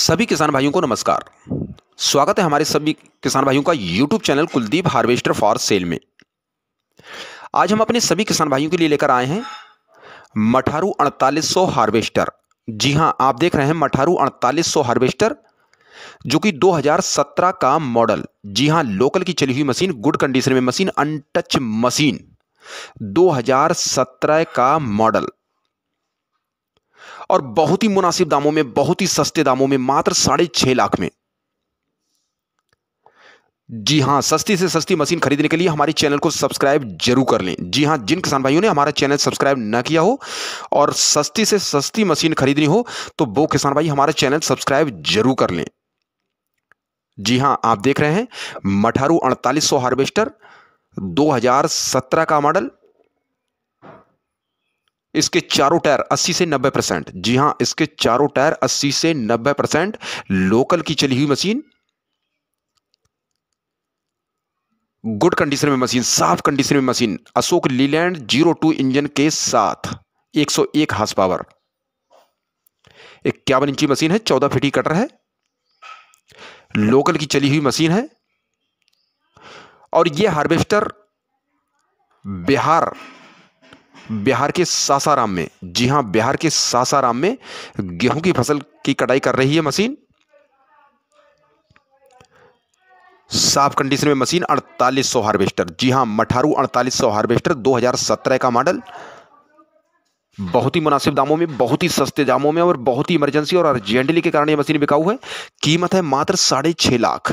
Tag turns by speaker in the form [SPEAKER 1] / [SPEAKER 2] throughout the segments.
[SPEAKER 1] सभी किसान भाइयों को नमस्कार स्वागत है हमारे सभी किसान भाइयों का YouTube channel Kuldeep harvester for sale में आज हम अपने सभी किसान भाइयों के लिए लेकर आए हैं मठारू अड़तालीस सौ हार्वेस्टर जी हां आप देख रहे हैं मठारू अड़तालीस सौ हार्वेस्टर जो कि 2017 का मॉडल जी हां लोकल की चली हुई मशीन गुड कंडीशन में मशीन अनटच मशीन दो का मॉडल और बहुत ही मुनासिब दामों में बहुत ही सस्ते दामों में मात्र साढ़े छह लाख में जी हां सस्ती से सस्ती मशीन खरीदने के लिए हमारे चैनल को सब्सक्राइब जरूर कर लें जी हां जिन किसान भाइयों ने हमारा चैनल सब्सक्राइब ना किया हो और सस्ती से सस्ती मशीन खरीदनी हो तो वो किसान भाई हमारा चैनल सब्सक्राइब जरूर कर लें जी हां आप देख रहे हैं मठारू अड़तालीस सौ हार्वेस्टर 2017 का मॉडल इसके चारों टायर 80 से 90 परसेंट जी हां इसके चारों टायर 80 से 90 परसेंट लोकल की चली हुई मशीन गुड कंडीशन में मशीन साफ कंडीशन में machine Ashok Leyland zero two engine के साथ 101 हाउस पावर इक्यावन इंची मशीन है चौदह फिटी कटर है लोकल की चली हुई मशीन है और यह हार्वेस्टर बिहार बिहार के सासाराम में जी हां बिहार के सासाराम में गेहूं की फसल की कटाई कर रही है मशीन साफ कंडीशन में मशीन 4800 हार्वेस्टर जी हां मठारू 4800 हार्वेस्टर 2017 का मॉडल बहुत ही मुनासिब दामों में बहुत ही सस्ते दामों में और बहुत ही इमरजेंसी और अर्जेंटली के कारण ये मशीन बिकाऊ है कीमत है मात्र साढ़े छह लाख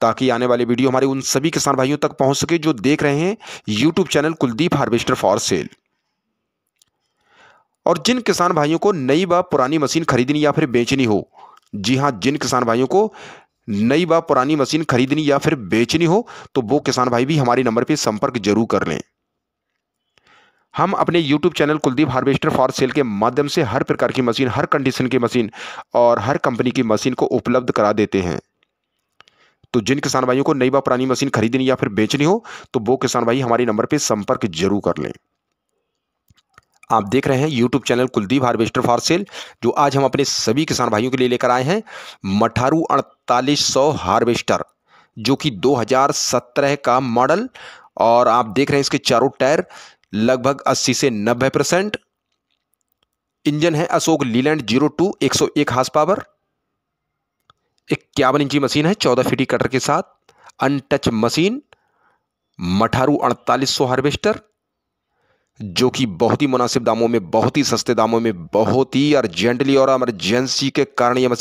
[SPEAKER 1] ताकि आने वाली वीडियो हमारे उन सभी किसान भाइयों तक पहुंच सके जो देख रहे हैं YouTube channel Kuldeep harvester for sale और जिन किसान भाइयों को नई व पुरानी मशीन खरीदनी या फिर बेचनी हो जी हाँ जिन किसान भाइयों को नई व पुरानी मशीन खरीदनी या फिर बेचनी हो तो वो किसान भाई भी हमारे नंबर पर संपर्क जरूर कर लें हम अपने YouTube channel Kuldeep harvester for sale के माध्यम से हर प्रकार की मशीन हर कंडीशन की मशीन और हर कंपनी की मशीन को उपलब्ध करा देते हैं तो जिन किसान भाइयों को नई व पुरानी मशीन खरीदनी या फिर बेचनी हो तो वो किसान भाई हमारे नंबर पर संपर्क जरूर कर लें आप देख रहे हैं YouTube channel Kuldeep harvester for sale जो आज हम अपने सभी किसान भाइयों के लिए लेकर आए हैं मठारू अड़तालीस सौ हार्वेस्टर जो कि 2017 का मॉडल और आप देख रहे हैं इसके चारों टायर लगभग 80 से 90 परसेंट इंजन है अशोक लीलैंड जीरो टू एक सौ एक हार्स पावर इक्यावन इंची मशीन है चौदह फीटी कटर के साथ अनटच मशीन मठारू अड़तालीस सौ हार्वेस्टर जो कि बहुत ही मुनासिब दामों में बहुत ही सस्ते दामों में बहुत ही अर्जेंटली और एमरजेंसी के कारण यह मशीन